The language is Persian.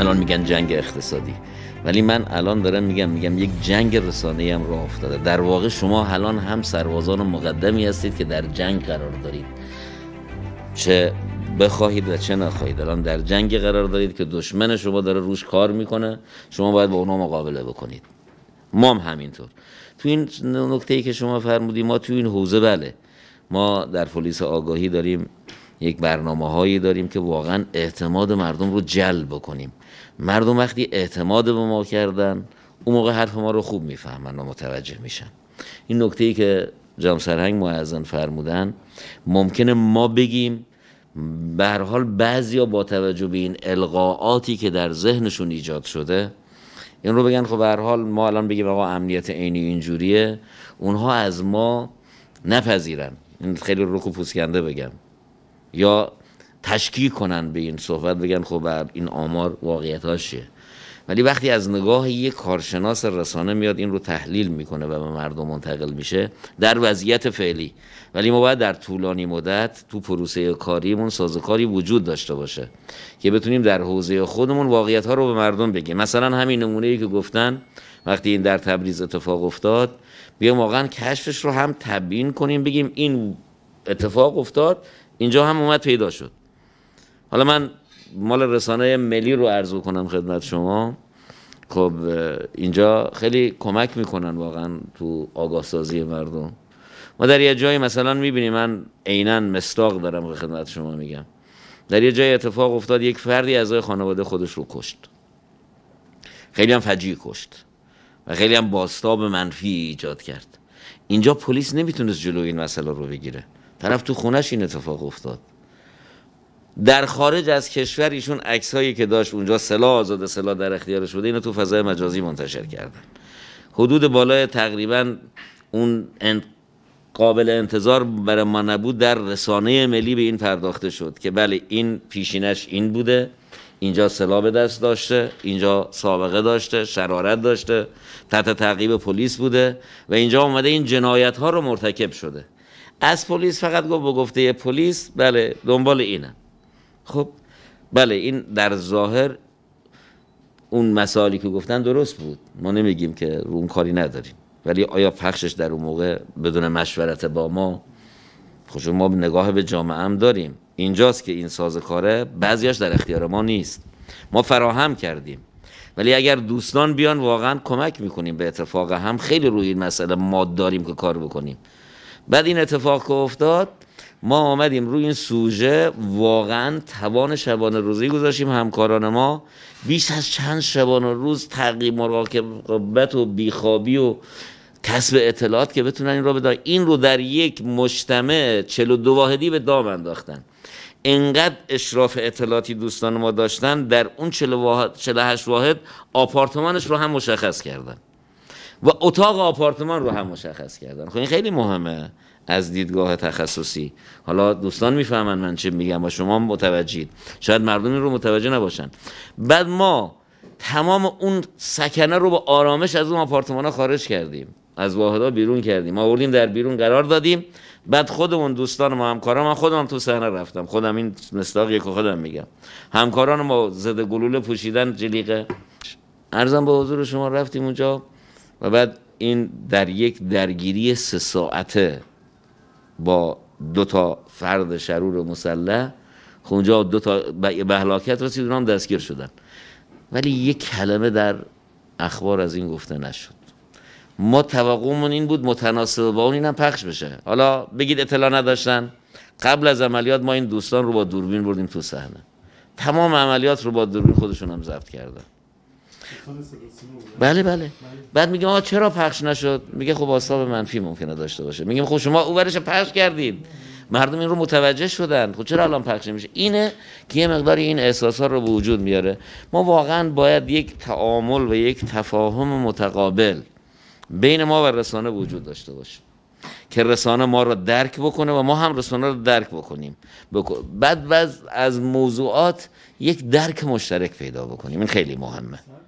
الان میگن جنگ اقتصادی ولی من الان دارم میگم میگم یک جنگ رسانه هم راه افتاده در واقع شما الان هم سربازان مقدمی هستید که در جنگ قرار دارید چه بخواهید و چه نخواهید الان در جنگ قرار دارید که دشمن شما داره روش کار میکنه شما باید با اونا مقابله بکنید ما هم همینطور تو این نکته ای که شما فرمودی ما تو این حوزه بله ما در پلیس آگاهی داریم یک برنامه هایی داریم که واقعا اعتماد مردم رو جلب بکنیم مردم وقتی اعتماد به ما کردن اون موقع حرف ما رو خوب میفهمن و متوجه میشن این نکته ای که جام سرهنگ معزن فرمودن ممکنه ما بگیم به هر حال با توجه به این القاعاتی که در ذهنشون ایجاد شده این رو بگن خب به حال ما الان بگیم آقا امنیت عینی اینجوریه اونها از ما نپذیرن این خیلی رک و پوسکنده بگم یا تشکی کنن به این صحبت بگن خب این آمار واقعیت چیه ولی وقتی از نگاه یک کارشناس رسانه میاد این رو تحلیل میکنه و به مردم منتقل میشه در وضعیت فعلی ولی ما باید در طولانی مدت تو پروسه کاریمون سازوکاری وجود داشته باشه که بتونیم در حوزه خودمون واقعیت ها رو به مردم بگیم مثلا همین نمونه ای که گفتن وقتی این در تبریز اتفاق افتاد بیایم واقعا کشفش رو هم تبیین کنیم بگیم این اتفاق افتاد اینجا هم اومد پیدا شد حالا من مال رسانه ملی رو ارزو کنم خدمت شما خب اینجا خیلی کمک میکنن واقعا تو آگاه سازی مردم ما در یه جایی مثلا میبینی من عینا مستاق دارم به خدمت شما میگم در یه جای اتفاق افتاد یک فردی از خانواده خودش رو کشت خیلی هم فجیع کشت و خیلی هم باستاب منفی ایجاد کرد اینجا پلیس نمیتونست جلو این مسئله رو بگیره طرف تو خونش این اتفاق افتاد در خارج از کشور ایشون عکس که داشت اونجا سلا آزاده سلا در اختیار شده اینو تو فضای مجازی منتشر کردن حدود بالای تقریبا اون قابل انتظار برای ما نبود در رسانه ملی به این پرداخته شد که بله این پیشینش این بوده اینجا سلا به دست داشته اینجا سابقه داشته شرارت داشته تحت تعقیب پلیس بوده و اینجا اومده این جنایت ها رو مرتکب شده از پلیس فقط گفت به گفته پلیس بله دنبال اینه خب بله این در ظاهر اون مسائلی که گفتن درست بود ما نمیگیم که اون کاری نداریم ولی آیا پخشش در اون موقع بدون مشورت با ما خب ما نگاه به جامعه هم داریم اینجاست که این کاره بعضیش در اختیار ما نیست ما فراهم کردیم ولی اگر دوستان بیان واقعا کمک میکنیم به اتفاق هم خیلی روی این مسئله ماد داریم که کار بکنیم بعد این اتفاق که افتاد ما آمدیم روی این سوژه واقعا توان شبانه روزی گذاشتیم همکاران ما بیش از چند شبانه روز تقریب مراقبت و بیخوابی و کسب اطلاعات که بتونن این رو بدن این رو در یک مجتمع 42 واحدی به دام انداختن انقدر اشراف اطلاعاتی دوستان ما داشتن در اون 48 واحد آپارتمانش رو هم مشخص کردن و اتاق آپارتمان رو هم مشخص کردن خب این خیلی مهمه از دیدگاه تخصصی حالا دوستان میفهمن من چه میگم و شما متوجهید شاید مردم رو متوجه نباشن بعد ما تمام اون سکنه رو با آرامش از اون آپارتمان ها خارج کردیم از واحدا بیرون کردیم ما آوردیم در بیرون قرار دادیم بعد خودمون دوستان ما همکاران من خودم تو صحنه رفتم خودم این مستاق که خودم میگم همکاران ما زده گلوله پوشیدن جلیقه ارزم به حضور شما رفتیم اونجا و بعد این در یک درگیری سه ساعته با دو تا فرد شرور مسلح خونجا خب دو تا به هلاکت رسید اونام دستگیر شدن ولی یک کلمه در اخبار از این گفته نشد ما توقعمون این بود متناسب با اون اینم پخش بشه حالا بگید اطلاع نداشتن قبل از عملیات ما این دوستان رو با دوربین بردیم تو صحنه تمام عملیات رو با دوربین خودشون هم ضبط کردن بله بله بعد میگم آقا چرا پخش نشد میگه خب آساب منفی ممکنه داشته باشه میگم خب شما ورش پخش کردید مردم این رو متوجه شدن خب چرا الان پخش میشه اینه که یه مقدار این ها رو به وجود میاره ما واقعا باید یک تعامل و یک تفاهم متقابل بین ما و رسانه وجود داشته باشه که رسانه ما رو درک بکنه و ما هم رسانه رو درک بکنیم بعد از موضوعات یک درک مشترک پیدا بکنیم این خیلی مهمه